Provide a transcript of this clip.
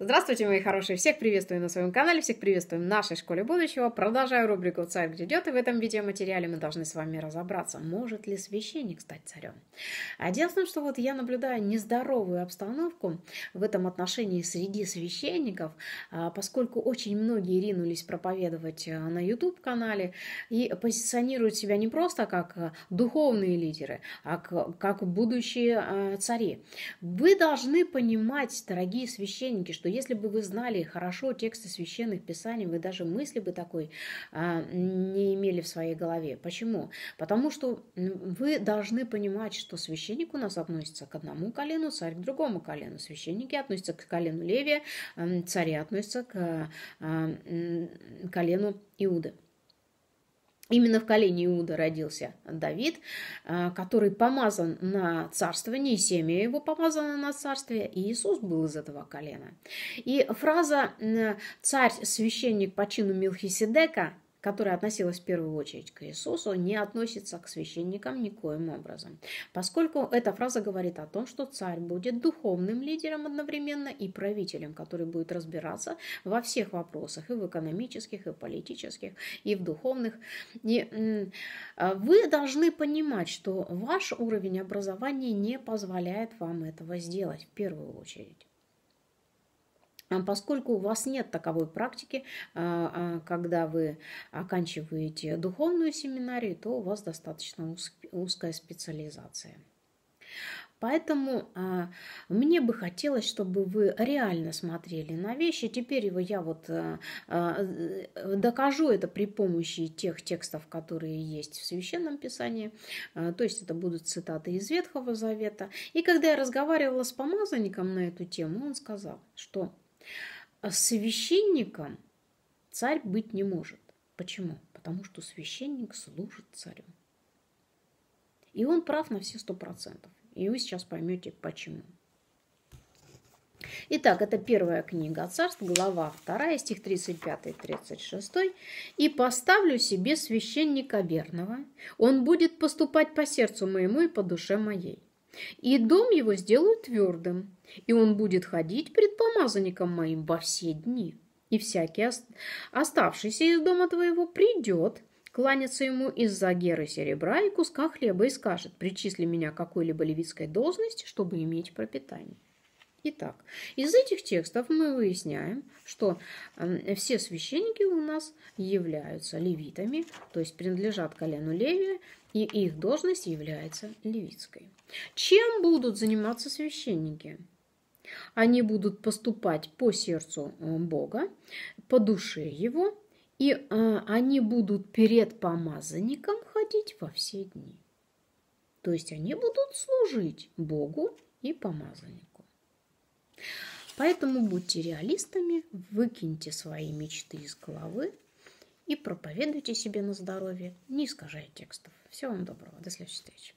Здравствуйте, мои хорошие! Всех приветствую на своем канале, всех приветствую в нашей школе будущего. Продолжаю рубрику «Царь где идет», и в этом видеоматериале мы должны с вами разобраться, может ли священник стать царем. А дело в том, что вот я наблюдаю нездоровую обстановку в этом отношении среди священников, а, поскольку очень многие ринулись проповедовать э, на YouTube-канале и позиционируют себя не просто как э, духовные лидеры, а как будущие э, цари. Вы должны понимать, дорогие священники, что что если бы вы знали хорошо тексты священных писаний, вы даже мысли бы такой а, не имели в своей голове. Почему? Потому что вы должны понимать, что священник у нас относится к одному колену, царь к другому колену. Священники относятся к колену Левия, цари относятся к а, колену Иуды. Именно в колене Иуда родился Давид, э, который помазан на царствование, и его помазано на царствие, и Иисус был из этого колена. И фраза «царь-священник по чину Милхиседека» которая относилась в первую очередь к Иисусу, не относится к священникам никоим образом, поскольку эта фраза говорит о том, что царь будет духовным лидером одновременно и правителем, который будет разбираться во всех вопросах, и в экономических, и политических, и в духовных. И, вы должны понимать, что ваш уровень образования не позволяет вам этого сделать в первую очередь. А поскольку у вас нет таковой практики, а, а, когда вы оканчиваете духовную семинарию, то у вас достаточно узкая специализация. Поэтому мне бы хотелось, чтобы вы реально смотрели на вещи. Теперь я вот э, докажу это при помощи тех текстов, которые есть в Священном Писании. то есть это будут цитаты из Ветхого Завета. И когда я разговаривала с помазанником на эту тему, он сказал, что а священником царь быть не может. Почему? Потому что священник служит царю. И он прав на все сто процентов. И вы сейчас поймете, почему. Итак, это первая книга царств, глава 2, стих 35-36. «И поставлю себе священника верного, он будет поступать по сердцу моему и по душе моей. И дом его сделаю твердым, и он будет ходить пред помазанником моим во все дни, и всякий оставшийся из дома твоего придет, кланяться ему из-за геры серебра и куска хлеба и скажет, причисли меня какой-либо левитской должности, чтобы иметь пропитание. Итак, из этих текстов мы выясняем, что эм, все священники у нас являются левитами, то есть принадлежат колену Левия, и их должность является левитской. Чем будут заниматься священники? Они будут поступать по сердцу э, Бога, по душе Его, и э, они будут перед помазанником ходить во все дни. То есть они будут служить Богу и помазаннику. Поэтому будьте реалистами, выкиньте свои мечты из головы и проповедуйте себе на здоровье, не искажая текстов. Всего вам доброго, до следующей встречи.